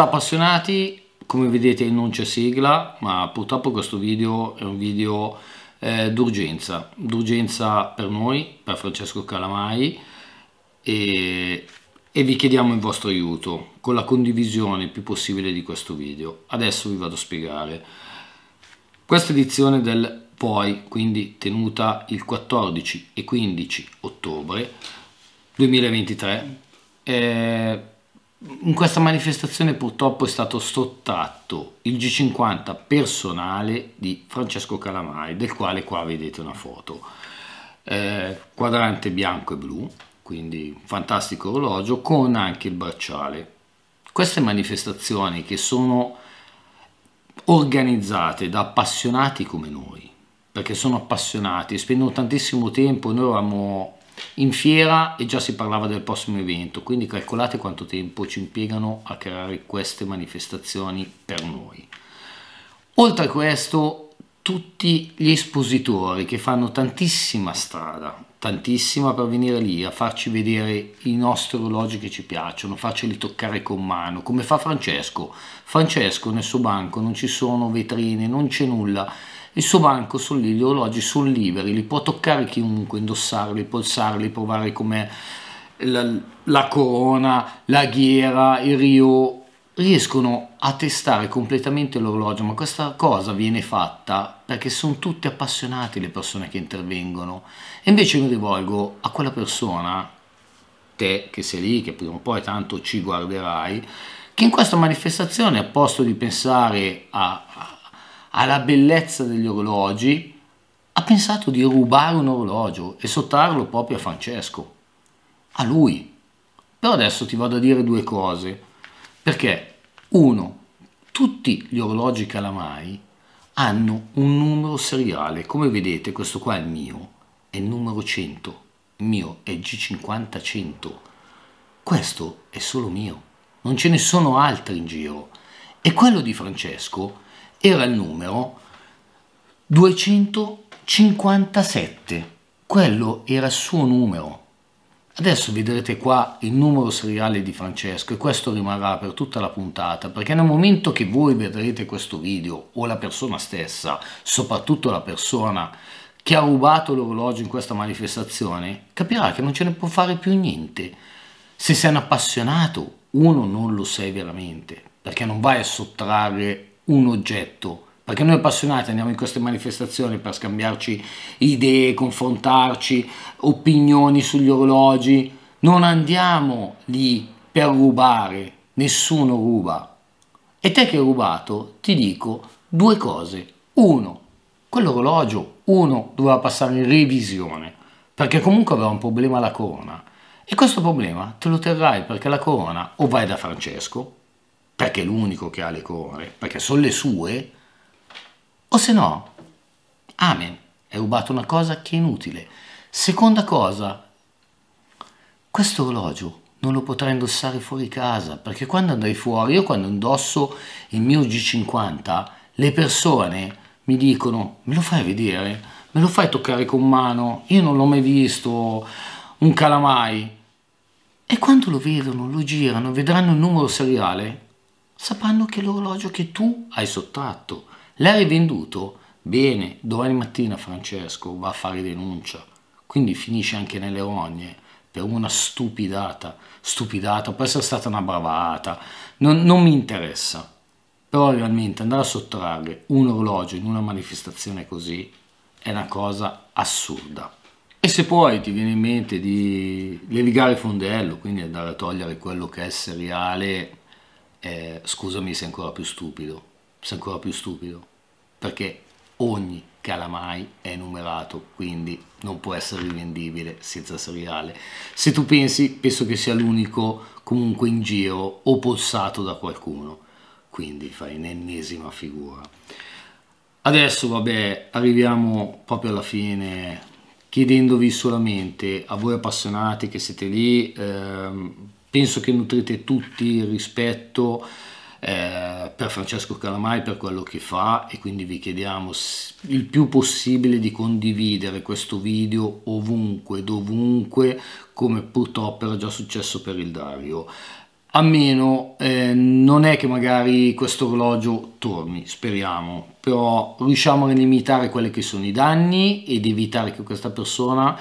Ciao appassionati, come vedete non c'è sigla, ma purtroppo questo video è un video eh, d'urgenza, d'urgenza per noi, per Francesco Calamai e, e vi chiediamo il vostro aiuto con la condivisione il più possibile di questo video. Adesso vi vado a spiegare. Questa edizione del poi, quindi tenuta il 14 e 15 ottobre 2023, eh, in questa manifestazione purtroppo è stato sottratto il G50 personale di Francesco Calamari, del quale qua vedete una foto. Eh, quadrante bianco e blu, quindi un fantastico orologio, con anche il bracciale. Queste manifestazioni che sono organizzate da appassionati come noi, perché sono appassionati, spendono tantissimo tempo, noi eravamo in fiera e già si parlava del prossimo evento, quindi calcolate quanto tempo ci impiegano a creare queste manifestazioni per noi. Oltre a questo, tutti gli espositori che fanno tantissima strada, tantissima per venire lì a farci vedere i nostri orologi che ci piacciono, farceli toccare con mano, come fa Francesco. Francesco nel suo banco non ci sono vetrine, non c'è nulla il suo banco sono orologi sono liberi, li può toccare chiunque, indossarli, polsarli, provare come la, la corona, la ghiera, il rio riescono a testare completamente l'orologio, ma questa cosa viene fatta perché sono tutte appassionate le persone che intervengono. E invece mi rivolgo a quella persona, te che sei lì, che prima o poi tanto ci guarderai, che in questa manifestazione, a posto di pensare a, alla bellezza degli orologi, ha pensato di rubare un orologio e sottrarlo proprio a Francesco, a lui. Però adesso ti vado a dire due cose, perché uno, tutti gli orologi calamari hanno un numero seriale, come vedete questo qua è il mio, è il numero 100, il mio è g 50 100 questo è solo mio, non ce ne sono altri in giro. E quello di Francesco era il numero 257. Quello era il suo numero. Adesso vedrete qua il numero seriale di Francesco e questo rimarrà per tutta la puntata perché nel momento che voi vedrete questo video o la persona stessa, soprattutto la persona che ha rubato l'orologio in questa manifestazione, capirà che non ce ne può fare più niente. Se sei un appassionato, uno non lo sei veramente perché non vai a sottrarre un oggetto, perché noi appassionati andiamo in queste manifestazioni per scambiarci idee, confrontarci, opinioni sugli orologi, non andiamo lì per rubare, nessuno ruba. E te che hai rubato, ti dico due cose. Uno, quell'orologio, uno, doveva passare in revisione, perché comunque aveva un problema alla corona. E questo problema te lo terrai perché la corona o vai da Francesco perché è l'unico che ha le core, perché sono le sue, o se no, amen, hai rubato una cosa che è inutile. Seconda cosa, questo orologio non lo potrai indossare fuori casa, perché quando andrai fuori, io quando indosso il mio G50, le persone mi dicono, me lo fai vedere? Me lo fai toccare con mano? Io non l'ho mai visto, un calamai. E quando lo vedono, lo girano, vedranno il numero seriale, sapendo che l'orologio che tu hai sottratto l'hai rivenduto. Bene, domani mattina Francesco va a fare denuncia, quindi finisce anche nelle rogne per una stupidata, stupidata, può essere stata una bravata, non, non mi interessa. Però realmente andare a sottrarre un orologio in una manifestazione così è una cosa assurda. E se poi ti viene in mente di levigare il fondello, quindi andare a togliere quello che è seriale eh, scusami è ancora più stupido, se è ancora più stupido, perché ogni calamai è numerato, quindi non può essere rivendibile senza seriale. Se tu pensi, penso che sia l'unico comunque in giro o possato da qualcuno, quindi fai un'ennesima figura. Adesso vabbè, arriviamo proprio alla fine chiedendovi solamente a voi appassionati che siete lì, ehm, penso che nutrite tutti il rispetto eh, per Francesco Calamai per quello che fa e quindi vi chiediamo il più possibile di condividere questo video ovunque, dovunque, come purtroppo era già successo per il Dario. A meno eh, non è che magari questo orologio torni, speriamo, però riusciamo a limitare quelli che sono i danni ed evitare che questa persona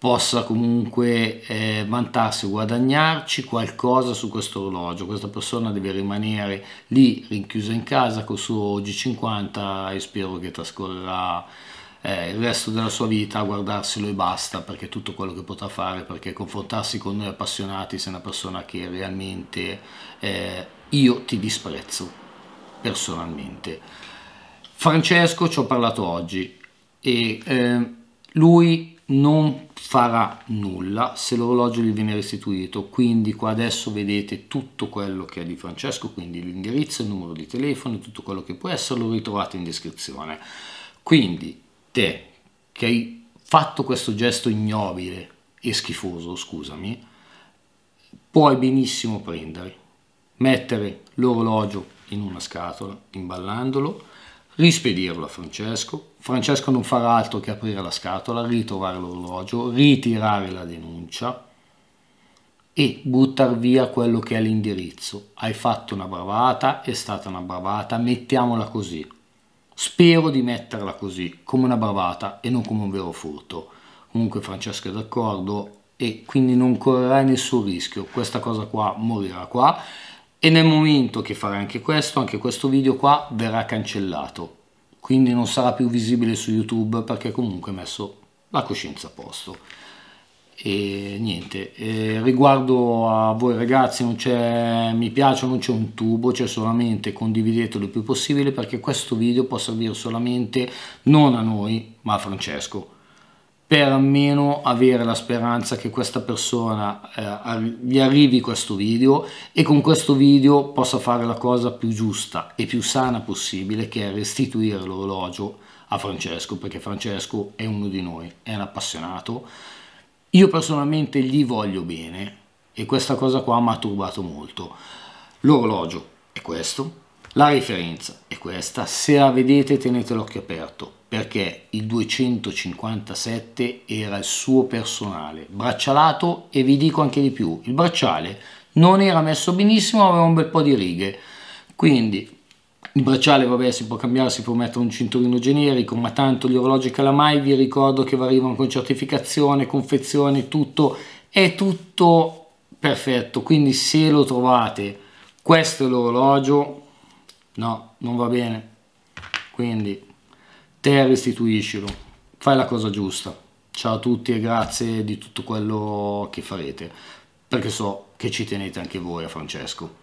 possa comunque eh, vantarsi, guadagnarci qualcosa su questo orologio. Questa persona deve rimanere lì rinchiusa in casa col suo G50 e spero che trascorrerà eh, il resto della sua vita a guardarselo e basta perché è tutto quello che potrà fare perché confrontarsi con noi appassionati sei una persona che realmente eh, io ti disprezzo personalmente. Francesco ci ho parlato oggi e eh, lui non farà nulla se l'orologio gli viene restituito quindi qua adesso vedete tutto quello che è di Francesco quindi l'indirizzo, il numero di telefono tutto quello che può essere lo ritrovate in descrizione quindi te che hai fatto questo gesto ignobile e schifoso scusami puoi benissimo prendere mettere l'orologio in una scatola imballandolo rispedirlo a Francesco. Francesco non farà altro che aprire la scatola, ritrovare l'orologio, ritirare la denuncia e buttare via quello che è l'indirizzo. Hai fatto una bravata, è stata una bravata, mettiamola così. Spero di metterla così, come una bravata e non come un vero furto. Comunque Francesco è d'accordo e quindi non correrai nessun rischio. Questa cosa qua morirà qua e nel momento che farà anche questo, anche questo video qua verrà cancellato, quindi non sarà più visibile su YouTube perché comunque ho messo la coscienza a posto. E niente, e riguardo a voi ragazzi non c'è mi piace, non c'è un tubo, c'è cioè solamente condividetelo il più possibile perché questo video può servire solamente non a noi ma a Francesco per almeno avere la speranza che questa persona eh, gli arrivi questo video e con questo video possa fare la cosa più giusta e più sana possibile che è restituire l'orologio a Francesco perché Francesco è uno di noi, è un appassionato. Io personalmente gli voglio bene e questa cosa qua mi ha turbato molto. L'orologio è questo, la referenza è questa, se la vedete tenete l'occhio aperto, perché il 257 era il suo personale, braccialato e vi dico anche di più, il bracciale non era messo benissimo, aveva un bel po' di righe, quindi il bracciale vabbè si può cambiare, si può mettere un cinturino generico, ma tanto gli orologi calamai vi ricordo che arrivano con certificazione, confezione, tutto, è tutto perfetto, quindi se lo trovate, questo è l'orologio, no, non va bene, quindi te restituiscilo, fai la cosa giusta. Ciao a tutti e grazie di tutto quello che farete, perché so che ci tenete anche voi a Francesco.